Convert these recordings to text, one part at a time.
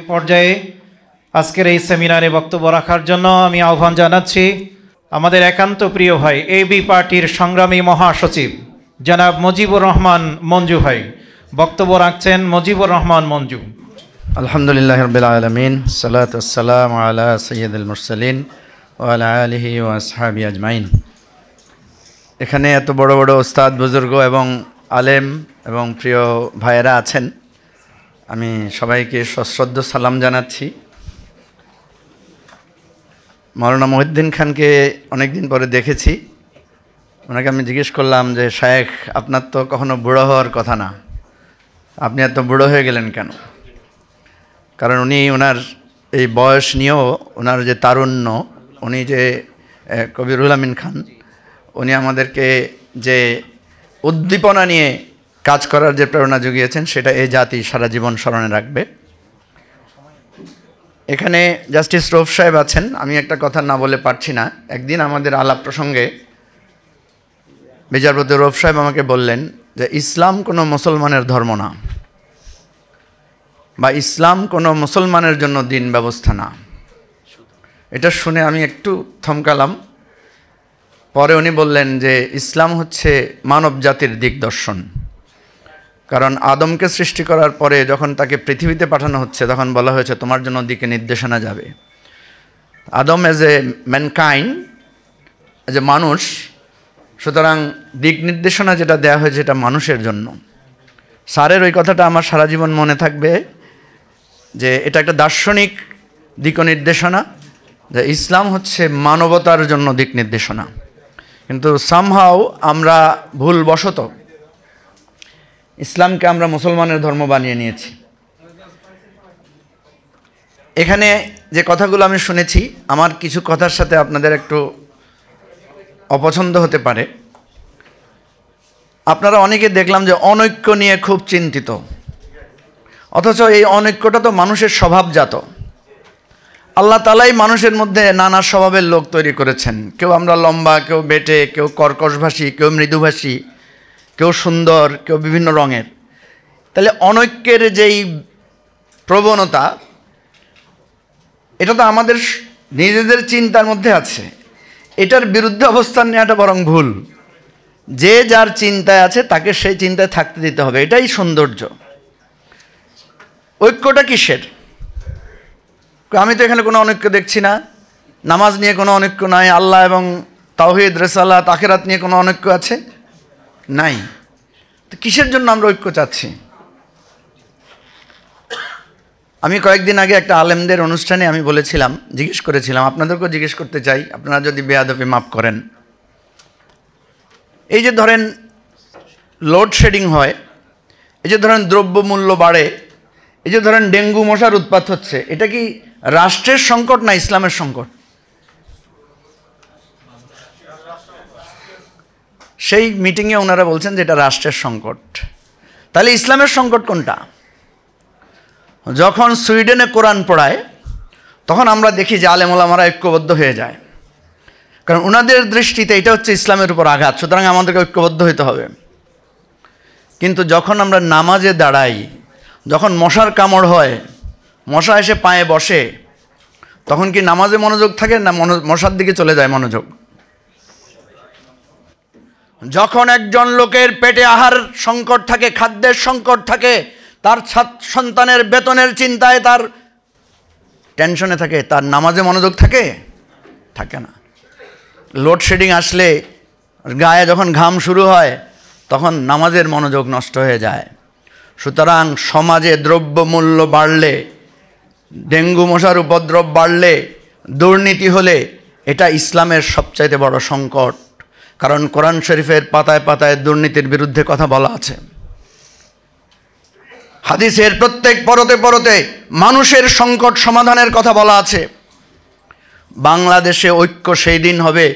এই পর্যায়ে আজকের এই সেমিনারে বক্তব্য রাখার জন্য আমি আহ্বান জানাচ্ছি আমাদের একান্ত প্রিয় ভাই এবি পার্টির সংগ্রামী মহাসচিব জনাব মুজিবুর রহমান মঞ্জু ভাই বক্তব্য রাখছেন মুজিবুর রহমান মঞ্জু আলহামদুলিল্লাহ আলমিন সালাতাম আলা সৈয়দুল মুরসলিন ওয়ালা আলহি ওয়াসহাবি আজমাইন এখানে এত বড় বড় ওস্তাদ বুজুর্গ এবং আলেম এবং প্রিয় ভাইয়েরা আছেন আমি সবাইকে সশ্রদ্ধ সালাম জানাচ্ছি মৌলানা মহিউদ্দিন খানকে অনেক দিন পরে দেখেছি ওনাকে আমি জিজ্ঞেস করলাম যে শায়েখ আপনার তো কখনো বুড়ো হওয়ার কথা না আপনি এত বুড়ো হয়ে গেলেন কেন কারণ উনি ওনার এই বয়স নিয়েও ওনার যে তারুণ্য উনি যে কবিরুল আমিন খান উনি আমাদেরকে যে উদ্দীপনা নিয়ে কাজ করার যে প্রেরণা জুগিয়েছেন সেটা এই জাতি সারা জীবন স্মরণে রাখবে এখানে জাস্টিস রফ সাহেব আছেন আমি একটা কথা না বলে পারছি না একদিন আমাদের আলাপ প্রসঙ্গে বিচারপতি রফ সাহেব আমাকে বললেন যে ইসলাম কোনো মুসলমানের ধর্ম না বা ইসলাম কোনো মুসলমানের জন্য দিন ব্যবস্থা না এটা শুনে আমি একটু থমকালাম পরে উনি বললেন যে ইসলাম হচ্ছে মানব জাতির দিকদর্শন কারণ আদমকে সৃষ্টি করার পরে যখন তাকে পৃথিবীতে পাঠানো হচ্ছে তখন বলা হয়েছে তোমার জন্য দিকে নির্দেশনা যাবে Adam as a mankind as a মানুষ সুতরাং দিক নির্দেশনা যেটা দেয়া হয়েছে এটা মানুষের জন্য স্যারের ওই কথাটা আমার সারা জীবন মনে থাকবে যে এটা একটা দার্শনিক দিক নির্দেশনা যে ইসলাম হচ্ছে মানবতার জন্য দিক নির্দেশনা কিন্তু সামহাও আমরা ভুলবশত ইসলামকে আমরা মুসলমানের ধর্ম বানিয়ে নিয়েছি এখানে যে কথাগুলো আমি শুনেছি আমার কিছু কথার সাথে আপনাদের একটু অপছন্দ হতে পারে আপনারা অনেকে দেখলাম যে অনৈক্য নিয়ে খুব চিন্তিত অথচ এই অনৈক্যটা তো মানুষের স্বভাবজাত আল্লাহ তালাই মানুষের মধ্যে নানা স্বভাবের লোক তৈরি করেছেন কেউ আমরা লম্বা কেউ বেটে কেউ কর্কশভাষী কেউ মৃদুভাষী কেউ সুন্দর কেউ বিভিন্ন রঙের তাহলে অনৈক্যের যেই প্রবণতা এটা তো আমাদের নিজেদের চিন্তার মধ্যে আছে এটার বিরুদ্ধে অবস্থান নেওয়াটা বরং ভুল যে যার চিন্তায় আছে তাকে সেই চিন্তায় থাকতে দিতে হবে এটাই সৌন্দর্য ঐক্যটা কিসের আমি তো এখানে কোনো অনৈক্য দেখছি না নামাজ নিয়ে কোনো অনৈক্য নাই আল্লাহ এবং তাওহিদ রেসাল্লাহ তাকেরাত নিয়ে কোনো অনৈক্য আছে নাই তো কিসের জন্য আমরা ঐক্য চাচ্ছি আমি কয়েকদিন আগে একটা আলেমদের অনুষ্ঠানে আমি বলেছিলাম জিজ্ঞেস করেছিলাম আপনাদেরকেও জিজ্ঞেস করতে চাই আপনারা যদি বেয়াদপি মাফ করেন এই যে ধরেন লোডশেডিং হয় এই যে ধরেন দ্রব্যমূল্য বাড়ে এই যে ধরেন ডেঙ্গু মশার উৎপাত হচ্ছে এটা কি রাষ্ট্রের সংকট না ইসলামের সংকট সেই মিটিংয়ে ওনারা বলছেন যে এটা রাষ্ট্রের সংকট তাহলে ইসলামের সংকট কোনটা যখন সুইডেনে কোরআন পড়ায় তখন আমরা দেখি যে আলেমোলামারা ঐক্যবদ্ধ হয়ে যায় কারণ ওনাদের দৃষ্টিতে এটা হচ্ছে ইসলামের উপর আঘাত সুতরাং আমাদেরকে ঐক্যবদ্ধ হতে হবে কিন্তু যখন আমরা নামাজে দাঁড়াই যখন মশার কামড় হয় মশা এসে পায়ে বসে তখন কি নামাজে মনোযোগ থাকে না মশার দিকে চলে যায় মনোযোগ যখন একজন লোকের পেটে আহার সংকট থাকে খাদ্যের সংকট থাকে তার সন্তানের বেতনের চিন্তায় তার টেনশনে থাকে তার নামাজে মনোযোগ থাকে থাকে না লোডশেডিং আসলে গায়ে যখন ঘাম শুরু হয় তখন নামাজের মনোযোগ নষ্ট হয়ে যায় সুতরাং সমাজে দ্রব্য মূল্য বাড়লে ডেঙ্গু মশার উপদ্রব বাড়লে দুর্নীতি হলে এটা ইসলামের সবচাইতে বড় সংকট কারণ কোরআন শরীফের পাতায় পাতায় দুর্নীতির বিরুদ্ধে কথা বলা আছে হাদিসের প্রত্যেক পরতে পরতে মানুষের সংকট সমাধানের কথা বলা আছে বাংলাদেশে ঐক্য সেই দিন হবে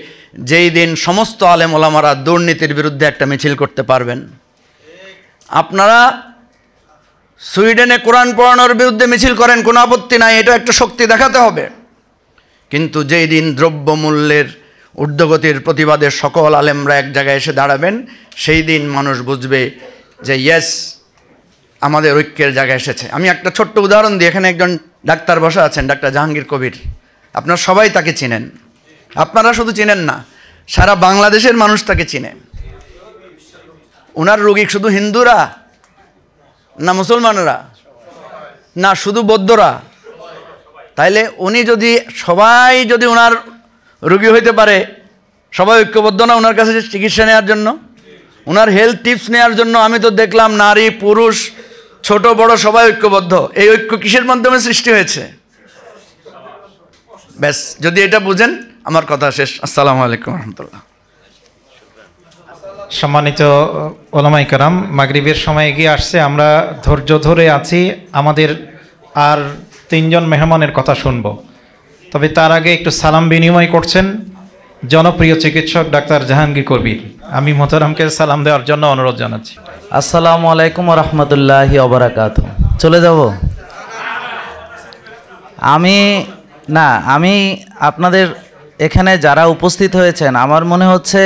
যেই দিন সমস্ত আলেম ওলামারা দুর্নীতির বিরুদ্ধে একটা মিছিল করতে পারবেন আপনারা সুইডেনে কোরআন পড়ানোর বিরুদ্ধে মিছিল করেন কোনো আপত্তি নাই এটা একটা শক্তি দেখাতে হবে কিন্তু যেই দিন দ্রব্যমূল্যের ঊর্ধ্বগতির প্রতিবাদে সকল আলেমরা এক জায়গায় এসে দাঁড়াবেন সেই দিন মানুষ বুঝবে যে ইয়েস আমাদের ঐক্যের জায়গায় এসেছে আমি একটা ছোট্ট উদাহরণ দিই এখানে একজন ডাক্তার বসা আছেন ডাক্তার জাহাঙ্গীর কবির আপনারা সবাই তাকে চিনেন আপনারা শুধু চিনেন না সারা বাংলাদেশের মানুষ তাকে চিনে ওনার রোগী শুধু হিন্দুরা না মুসলমানরা না শুধু বৌদ্ধরা তাইলে উনি যদি সবাই যদি ওনার রুগী হইতে পারে সবাই ঐক্যবদ্ধ না ওনার কাছে চিকিৎসা নেওয়ার জন্য ওনার হেলথ টিপস নেওয়ার জন্য আমি তো দেখলাম নারী পুরুষ ছোট বড় সবাই ঐক্যবদ্ধ এই ঐক্য কিসের মাধ্যমে সৃষ্টি হয়েছে ব্যাস যদি এটা বুঝেন আমার কথা শেষ আসসালাম আলাইকুম রহমতুল্লাহ সম্মানিত ওলামাই কারাম মাগরীবের সময় এগিয়ে আসছে আমরা ধৈর্য ধরে আছি আমাদের আর তিনজন মেহমানের কথা শুনবো তবে তার আগে একটু সালাম বিনিময় করছেন জনপ্রিয় চিকিৎসক ডাক্তার জাহাঙ্গীর কবির আমি মোতারামকে সালাম দেওয়ার জন্য অনুরোধ জানাচ্ছি আসসালামু আলাইকুম রহমতুল্লাহি অবরাকাত চলে যাব আমি না আমি আপনাদের এখানে যারা উপস্থিত হয়েছেন আমার মনে হচ্ছে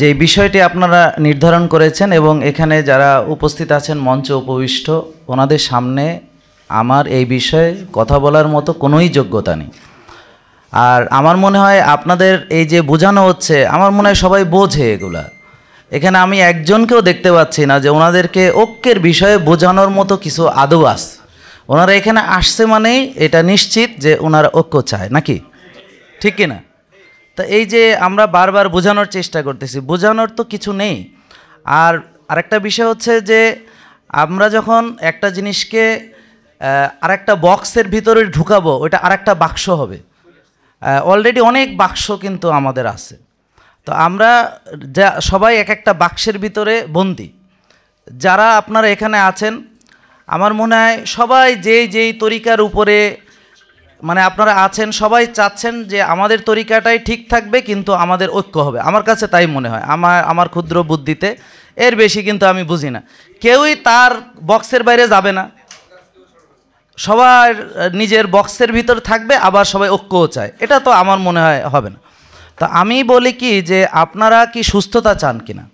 যে বিষয়টি আপনারা নির্ধারণ করেছেন এবং এখানে যারা উপস্থিত আছেন মঞ্চ উপবিষ্ট ওনাদের সামনে আমার এই বিষয়ে কথা বলার মতো কোনোই যোগ্যতা নেই আর আমার মনে হয় আপনাদের এই যে বোঝানো হচ্ছে আমার মনে হয় সবাই বোঝে এগুলা এখানে আমি একজনকেও দেখতে পাচ্ছি না যে ওনাদেরকে ঐক্যের বিষয়ে বোঝানোর মতো কিছু আদৌ আস ওনারা এখানে আসছে মানেই এটা নিশ্চিত যে ওনারা ঐক্য চায় নাকি ঠিক কিনা তা এই যে আমরা বারবার বোঝানোর চেষ্টা করতেছি বোঝানোর তো কিছু নেই আর আরেকটা বিষয় হচ্ছে যে আমরা যখন একটা জিনিসকে আরেকটা বক্সের ভিতরে ঢুকাবো ওটা আরেকটা বাক্স হবে অলরেডি অনেক বাক্স কিন্তু আমাদের আছে তো আমরা যা সবাই এক একটা বাক্সের ভিতরে বন্দি যারা আপনারা এখানে আছেন আমার মনে হয় সবাই যেই যেই তরিকার উপরে মানে আপনারা আছেন সবাই চাচ্ছেন যে আমাদের তরিকাটাই ঠিক থাকবে কিন্তু আমাদের ঐক্য হবে আমার কাছে তাই মনে হয় আমার আমার ক্ষুদ্র বুদ্ধিতে এর বেশি কিন্তু আমি বুঝি না কেউই তার বক্সের বাইরে যাবে না সবার নিজের বক্সের ভিতর থাকবে আবার সবাই ঐক্যও চায় এটা তো আমার মনে হয় হবে না তো আমি বলি কি যে আপনারা কি সুস্থতা চান কিনা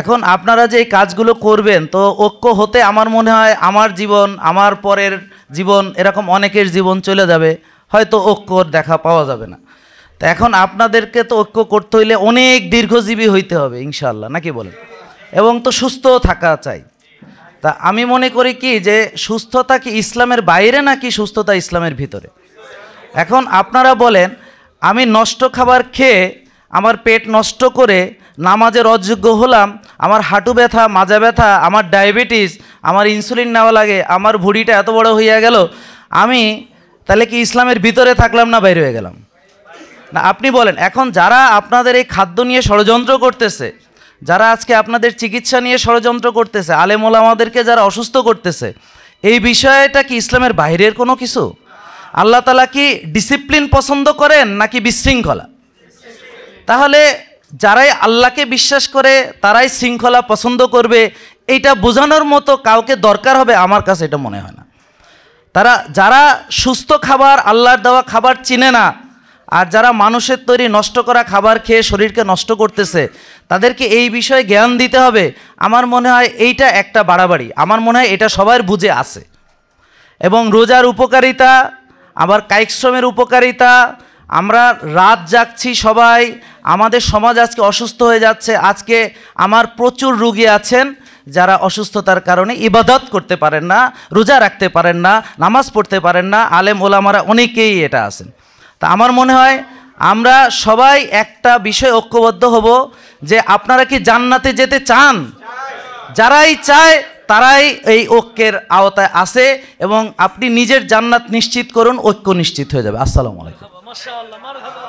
এখন আপনারা যে কাজগুলো করবেন তো ঐক্য হতে আমার মনে হয় আমার জীবন আমার পরের জীবন এরকম অনেকের জীবন চলে যাবে হয়তো ঐক্যর দেখা পাওয়া যাবে না তো এখন আপনাদেরকে তো ঐক্য করতে হইলে অনেক দীর্ঘজীবী হইতে হবে ইনশাল্লাহ নাকি বলেন এবং তো সুস্থ থাকা চাই তা আমি মনে করি কি যে সুস্থতা কি ইসলামের বাইরে নাকি সুস্থতা ইসলামের ভিতরে এখন আপনারা বলেন আমি নষ্ট খাবার খেয়ে আমার পেট নষ্ট করে নামাজের অযোগ্য হলাম আমার হাঁটু ব্যথা মাজা ব্যথা আমার ডায়াবেটিস আমার ইনসুলিন নেওয়া লাগে আমার ভুড়িটা এত বড় হইয়া গেল আমি তাহলে কি ইসলামের ভিতরে থাকলাম না বাইরে হয়ে গেলাম না আপনি বলেন এখন যারা আপনাদের এই খাদ্য নিয়ে ষড়যন্ত্র করতেছে যারা আজকে আপনাদের চিকিৎসা নিয়ে ষড়যন্ত্র করতেছে আলেমুল আমাদেরকে যারা অসুস্থ করতেছে এই বিষয়টা কি ইসলামের বাইরের কোনো কিছু আল্লাহ তালা কি ডিসিপ্লিন পছন্দ করেন নাকি বিশৃঙ্খলা তাহলে যারাই আল্লাহকে বিশ্বাস করে তারাই শৃঙ্খলা পছন্দ করবে এইটা বোঝানোর মতো কাউকে দরকার হবে আমার কাছে এটা মনে হয় না তারা যারা সুস্থ খাবার আল্লাহর দেওয়া খাবার চিনে না আর যারা মানুষের তৈরি নষ্ট করা খাবার খেয়ে শরীরকে নষ্ট করতেছে তাদেরকে এই বিষয়ে জ্ঞান দিতে হবে আমার মনে হয় এইটা একটা বাড়াবাড়ি আমার মনে হয় এটা সবার বুঝে আছে এবং রোজার উপকারিতা আবার কায়িক শ্রমের উপকারিতা আমরা রাত জাগছি সবাই আমাদের সমাজ আজকে অসুস্থ হয়ে যাচ্ছে আজকে আমার প্রচুর রুগী আছেন যারা অসুস্থতার কারণে ইবাদত করতে পারেন না রোজা রাখতে পারেন না নামাজ পড়তে পারেন না আলেম ওলামারা অনেকেই এটা আছেন তা আমার মনে হয় আমরা সবাই একটা বিষয় ঐক্যবদ্ধ হব যে আপনারা কি জান্নাতে যেতে চান যারাই চায় তারাই এই ঐক্যের আওতায় আসে এবং আপনি নিজের জান্নাত নিশ্চিত করুন ঐক্য নিশ্চিত হয়ে যাবে আসসালামু আলাইকুম